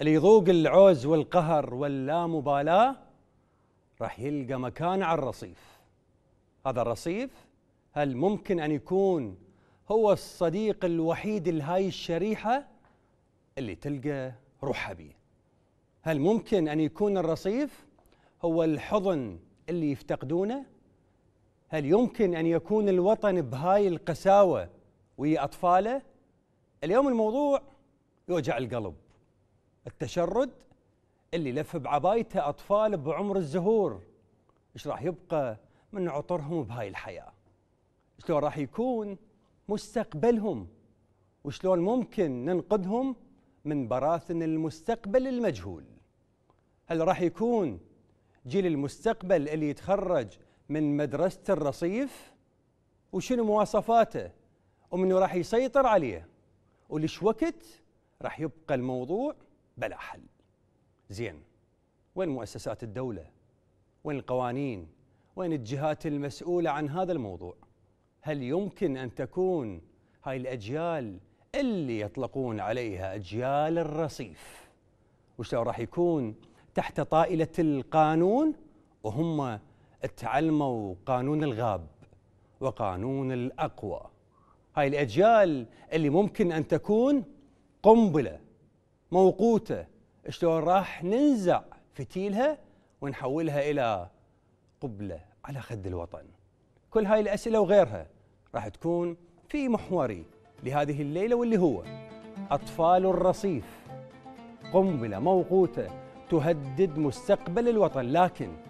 اللي يذوق العوز والقهر واللامبالاة راح يلقى مكان على الرصيف هذا الرصيف هل ممكن أن يكون هو الصديق الوحيد لهاي الشريحة اللي تلقى روحها بيه هل ممكن أن يكون الرصيف هو الحضن اللي يفتقدونه هل يمكن أن يكون الوطن بهاي القساوة ويا أطفاله اليوم الموضوع يوجع القلب التشرد اللي لف بعبايته أطفال بعمر الزهور إيش راح يبقى من عطرهم بهاي الحياة شلون راح يكون مستقبلهم وشلون ممكن ننقذهم من براثن المستقبل المجهول هل راح يكون جيل المستقبل اللي يتخرج من مدرسة الرصيف وشنو مواصفاته ومنو راح يسيطر عليه ولش وقت راح يبقى الموضوع بلا حل زين وين مؤسسات الدولة وين القوانين وين الجهات المسؤولة عن هذا الموضوع هل يمكن أن تكون هاي الأجيال اللي يطلقون عليها أجيال الرصيف وشلون راح يكون تحت طائلة القانون وهم تعلموا قانون الغاب وقانون الأقوى هاي الأجيال اللي ممكن أن تكون قنبلة موقوته شلون راح ننزع فتيلها ونحولها إلى قبلة على خد الوطن كل هاي الأسئلة وغيرها راح تكون في محوري لهذه الليلة واللي هو أطفال الرصيف قنبلة موقوتة تهدد مستقبل الوطن لكن